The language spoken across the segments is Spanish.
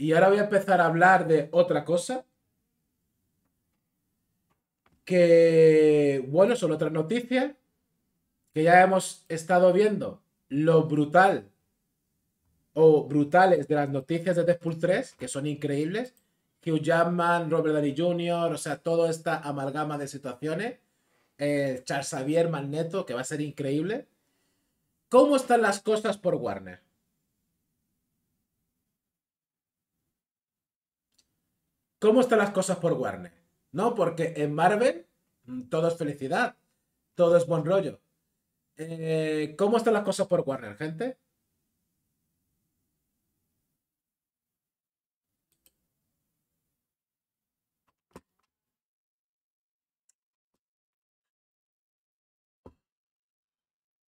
Y ahora voy a empezar a hablar de otra cosa. Que, bueno, son otras noticias que ya hemos estado viendo. Lo brutal o brutales de las noticias de Deadpool 3, que son increíbles. Hugh Jackman, Robert Downey Jr., o sea, toda esta amalgama de situaciones. Eh, Charles Xavier Magneto, que va a ser increíble. ¿Cómo están las cosas por Warner? ¿Cómo están las cosas por Warner? ¿No? Porque en Marvel mm, todo es felicidad, todo es buen rollo. Eh, ¿Cómo están las cosas por Warner, gente?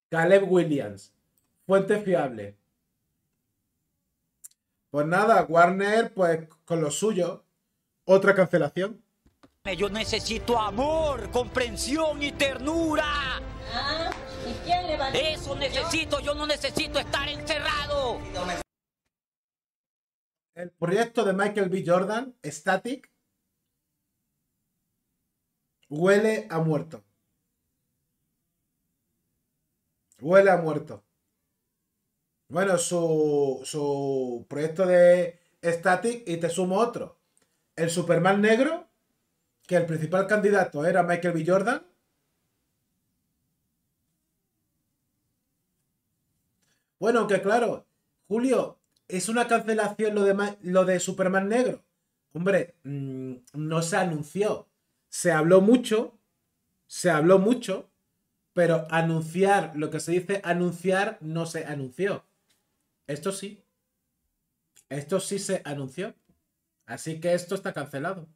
Caleb Williams, fuente fiable. Pues nada, Warner, pues con lo suyo, otra cancelación. Eh, yo necesito amor, comprensión y ternura. Ah, Eso necesito, yo no necesito estar encerrado. El proyecto de Michael B. Jordan, Static, huele a muerto. Huele a muerto. Bueno, su, su proyecto de Static y te sumo otro el Superman negro, que el principal candidato era Michael B. Jordan. Bueno, que claro, Julio, es una cancelación lo de, Superman negro. Hombre, mm, no se anunció. Se habló mucho, se habló mucho, pero anunciar, lo que se dice anunciar, no se anunció. Esto sí. Esto sí se anunció. Así que esto está cancelado.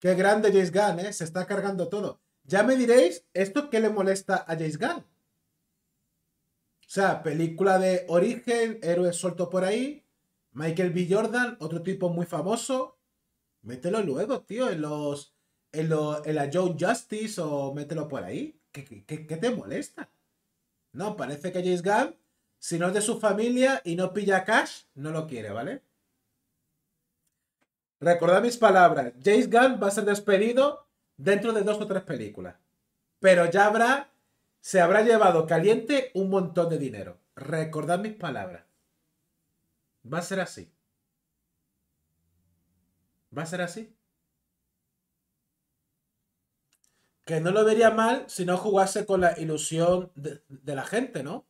Qué grande Jace Gunn, ¿eh? Se está cargando todo. Ya me diréis, ¿esto qué le molesta a Jace Gunn? O sea, película de origen, héroe suelto por ahí, Michael B. Jordan, otro tipo muy famoso. Mételo luego, tío, en los. En, lo, en la Joe Justice o mételo por ahí. ¿Qué, qué te molesta? No, parece que Jace Gunn si no es de su familia y no pilla cash, no lo quiere, ¿vale? Recordad mis palabras. James Gunn va a ser despedido dentro de dos o tres películas. Pero ya habrá, se habrá llevado caliente un montón de dinero. Recordad mis palabras. Va a ser así. Va a ser así. Que no lo vería mal si no jugase con la ilusión de la gente, ¿no?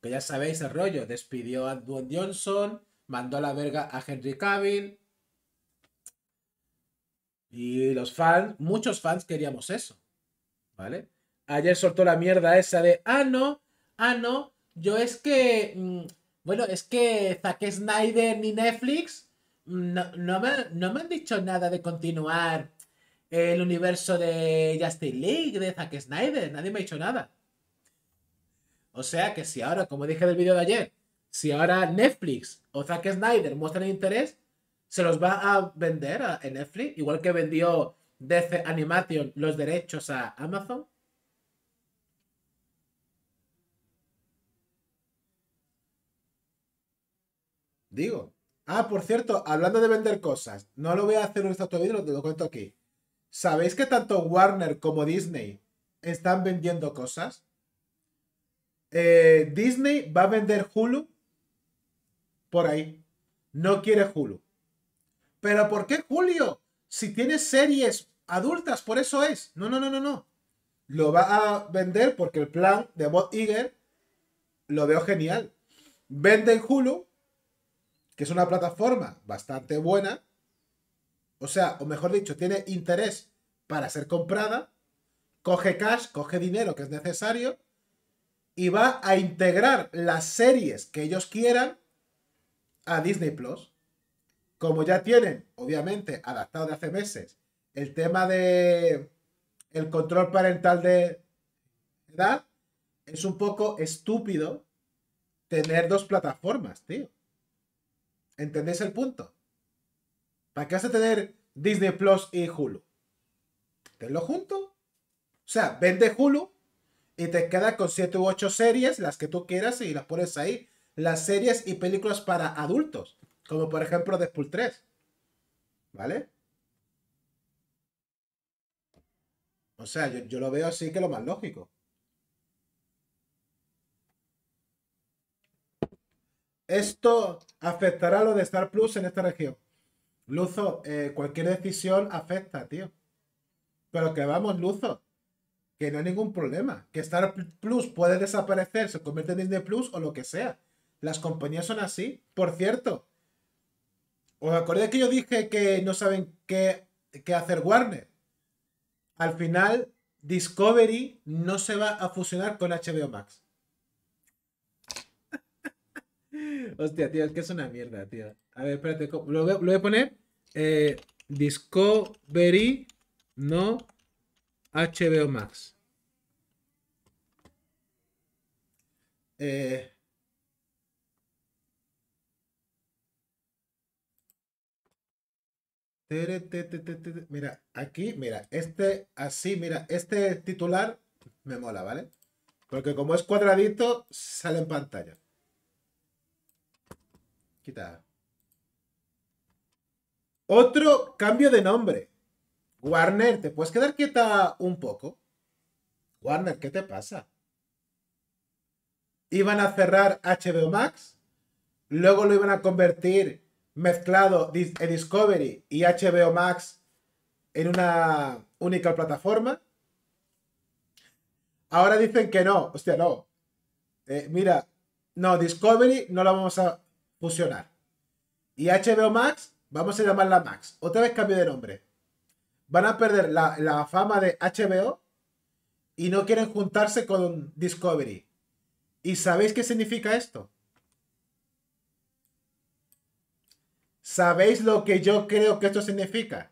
que ya sabéis el rollo, despidió a Dwayne Johnson, mandó a la verga a Henry Cavill. Y los fans, muchos fans queríamos eso, ¿vale? Ayer soltó la mierda esa de, ah, no, ah, no, yo es que, mm, bueno, es que Zack Snyder ni Netflix mm, no, me, han dicho nada de continuar el universo de Justin League, de Zack Snyder, nadie me ha dicho nada. O sea que si ahora, como dije del vídeo de ayer, si ahora Netflix o Zack Snyder muestran interés, se los va a vender a, Netflix, igual que vendió DC Animation los derechos a Amazon. Digo. Ah, por cierto, hablando de vender cosas, no lo voy a hacer en este otro vídeo, lo cuento aquí. ¿Sabéis que tanto Warner como Disney están vendiendo cosas? Eh, Disney va a vender Hulu por ahí. No quiere Hulu. Pero ¿por qué Julio? Si tiene series adultas, por eso es. No, no, no, no, no. Lo va a vender porque el plan de Bob Iger lo veo genial. Venden Hulu, que es una plataforma bastante buena. O sea, o mejor dicho, tiene interés para ser comprada. Coge cash, coge dinero que es necesario y va a integrar las series que ellos quieran a Disney Plus. Como ya tienen, obviamente, adaptado de hace meses, el tema de el control parental de edad, es un poco estúpido tener dos plataformas, tío. ¿Entendéis el punto? ¿Para qué vas a tener Disney Plus y Hulu? Tenlo junto. O sea, vende Hulu y te quedas con 7 u 8 series, las que tú quieras y las pones ahí. Las series y películas para adultos, como por ejemplo Deadpool 3. ¿Vale? O sea, yo, lo veo así que lo más lógico. Esto afectará a lo de Star Plus en esta región. Luzo, eh, cualquier decisión afecta, tío. Pero que vamos, Luzo que no hay ningún problema, que Star Plus puede desaparecer, se convierte en Disney Plus o lo que sea. Las compañías son así. Por cierto, ¿os acordáis que yo dije que no saben qué, hacer Warner? Al final, Discovery no se va a fusionar con HBO Max. Hostia, tío, es que es una mierda, tío. A ver, espérate, lo voy, a poner. Eh, Discovery no HBO Max. Eh, mira, aquí, mira, este, así, mira, este titular me mola, ¿vale? Porque como es cuadradito, sale en pantalla. Quita. Otro cambio de nombre. Warner, ¿te puedes quedar quieta un poco? Warner, ¿qué te pasa? Iban a cerrar HBO Max, luego lo iban a convertir mezclado eh, Discovery y HBO Max en una única plataforma. Ahora dicen que no, hostia, no. Eh, mira, no, Discovery no la vamos a fusionar. Y HBO Max, vamos a llamarla Max. Otra vez cambio de nombre van a perder la, fama de HBO y no quieren juntarse con Discovery. ¿Y sabéis qué significa esto? ¿Sabéis lo que yo creo que esto significa?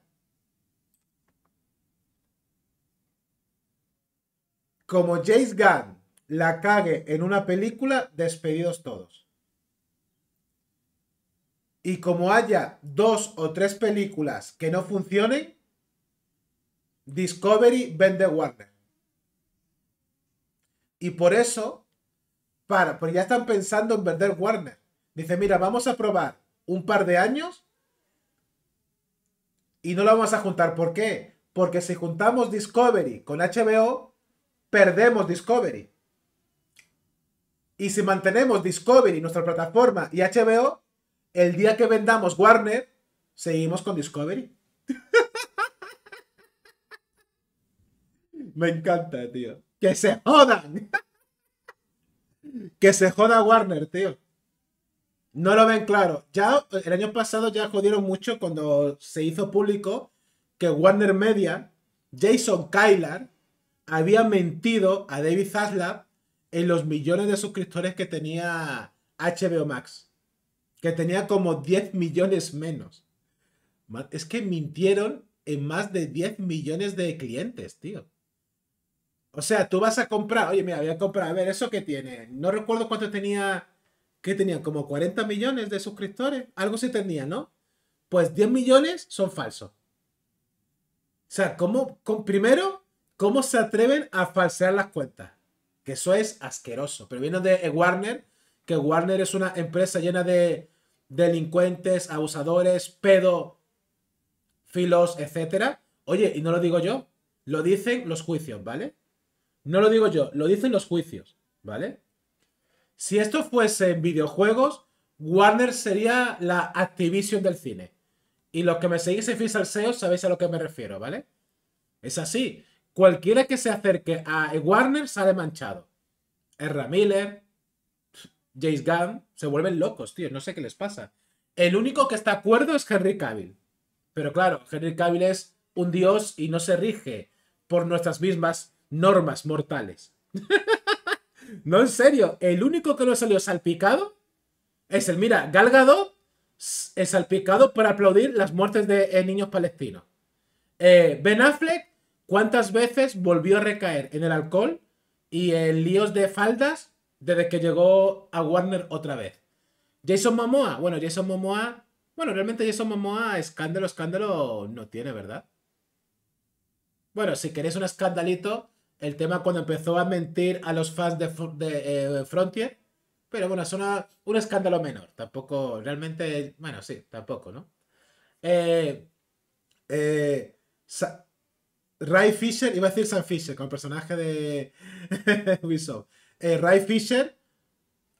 Como James Gunn la cague en una película, despedidos todos. Y como haya dos o tres películas que no funcionen, Discovery vende Warner. Y por eso, para, porque ya están pensando en vender Warner. Dice, mira, vamos a probar un par de años y no lo vamos a juntar. ¿Por qué? Porque si juntamos Discovery con HBO, perdemos Discovery. Y si mantenemos Discovery, nuestra plataforma, y HBO, el día que vendamos Warner, seguimos con Discovery. Me encanta, tío. ¡Que se jodan! ¡Que se joda Warner, tío! No lo ven claro. Ya el año pasado ya jodieron mucho cuando se hizo público que Warner Media, Jason Kylar, había mentido a David Zaslav en los millones de suscriptores que tenía HBO Max. Que tenía como 10 millones menos. Es que mintieron en más de 10 millones de clientes, tío. O sea, tú vas a comprar, oye, mira, voy a comprar, a ver, ¿eso que tiene? No recuerdo cuánto tenía, ¿qué tenían como 40 millones de suscriptores, algo sí tenía, ¿no? Pues 10 millones son falsos. O sea, ¿cómo, con, primero, ¿cómo se atreven a falsear las cuentas? Que eso es asqueroso. Pero viene de Warner, que Warner es una empresa llena de delincuentes, abusadores, pedo, filos, etc. Oye, y no lo digo yo, lo dicen los juicios, ¿vale? No lo digo yo, lo dicen los juicios, ¿vale? Si esto fuese en videojuegos, Warner sería la Activision del cine. Y los que me seguís en al SEO sabéis a lo que me refiero, ¿vale? Es así. Cualquiera que se acerque a Warner sale manchado. Erra Miller, James Gunn, se vuelven locos, tío. No sé qué les pasa. El único que está acuerdo es Henry Cavill. Pero claro, Henry Cavill es un dios y no se rige por nuestras mismas normas mortales. no, en serio, el único que no salió salpicado es el, mira, Galgado es salpicado por aplaudir las muertes de eh, niños palestinos. Eh, ben Affleck, ¿cuántas veces volvió a recaer en el alcohol y en líos de faldas desde que llegó a Warner otra vez? Jason Momoa, bueno, Jason Momoa, bueno, realmente Jason Momoa, escándalo, escándalo, no tiene, ¿verdad? Bueno, si queréis un escandalito, el tema cuando empezó a mentir a los fans de, de eh, Frontier. Pero bueno, es un escándalo menor. Tampoco, realmente, bueno, sí, tampoco, ¿no? Eh, eh, Ray Fisher, iba a decir Sam Fisher, con el personaje de Ubisoft. Ray Fisher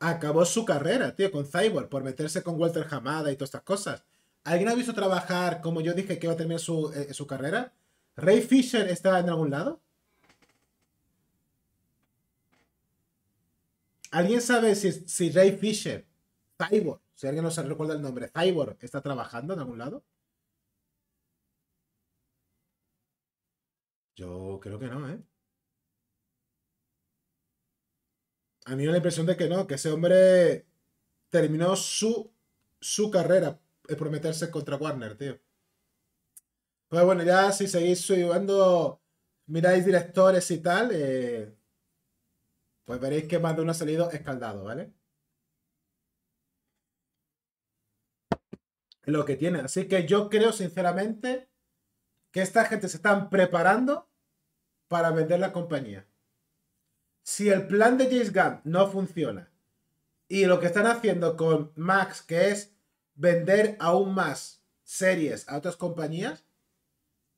acabó su carrera, tío, con Cyborg, por meterse con Walter Hamada y todas estas cosas. ¿Alguien ha visto trabajar, como yo dije, que iba a terminar su, su carrera? ¿Ray Fisher estaba en algún lado? ¿Alguien sabe si, Ray Fisher, Cyborg, si alguien no se recuerda el nombre, Cyborg, está trabajando en algún lado? Yo creo que no, ¿eh? A mí me da la impresión de que no, que ese hombre terminó su, carrera por prometerse contra Warner, tío. Pues bueno, ya si seguís subiendo, miráis directores y tal, eh, pues veréis que más de uno ha salido escaldado, ¿vale? Lo que tiene. Así que yo creo, sinceramente, que esta gente se están preparando para vender la compañía. Si el plan de James Gunn no funciona y lo que están haciendo con Max, que es vender aún más series a otras compañías,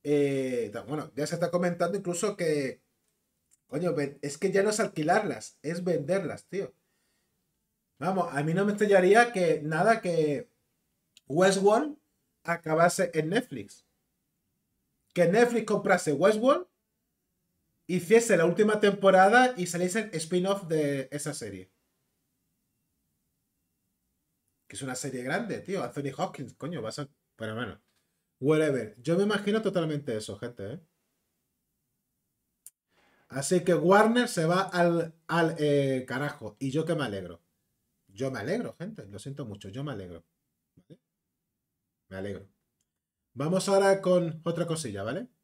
eh, bueno, ya se está comentando incluso que Coño, es que ya no es alquilarlas, es venderlas, tío. Vamos, a mí no me estrellaría que nada que Westworld acabase en Netflix. Que Netflix comprase Westworld, hiciese la última temporada y saliese el spin-off de esa serie. Que es una serie grande, tío. Anthony Hopkins, coño, vas a. Pero bueno. Whatever. Yo me imagino totalmente eso, gente, ¿eh? Así que Warner se va al, eh, carajo. Y yo que me alegro. Yo me alegro, gente. Lo siento mucho. Yo me alegro. Me alegro. Vamos ahora con otra cosilla, ¿vale?